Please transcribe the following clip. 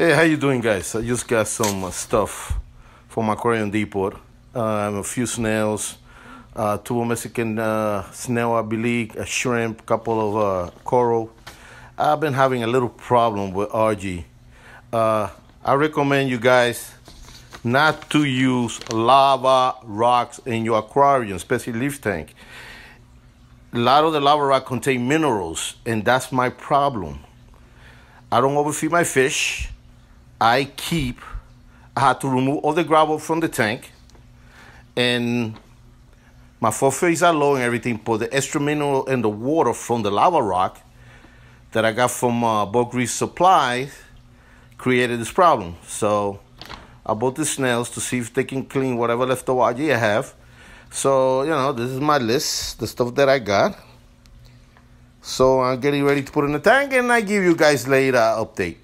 Hey, how you doing, guys? I just got some uh, stuff from Aquarium Depot. Um, a few snails, uh, two Mexican uh, snail, I believe, a shrimp, couple of uh, coral. I've been having a little problem with RG. Uh, I recommend you guys not to use lava rocks in your aquarium, especially leaf tank. A lot of the lava rock contain minerals, and that's my problem. I don't overfeed my fish I keep, I had to remove all the gravel from the tank and my phosphates are low and everything, but the extra mineral and the water from the lava rock that I got from uh, Bulk Reef Supplies created this problem. So I bought the snails to see if they can clean whatever leftover algae I have. So, you know, this is my list, the stuff that I got. So I'm getting ready to put in the tank and I give you guys later update.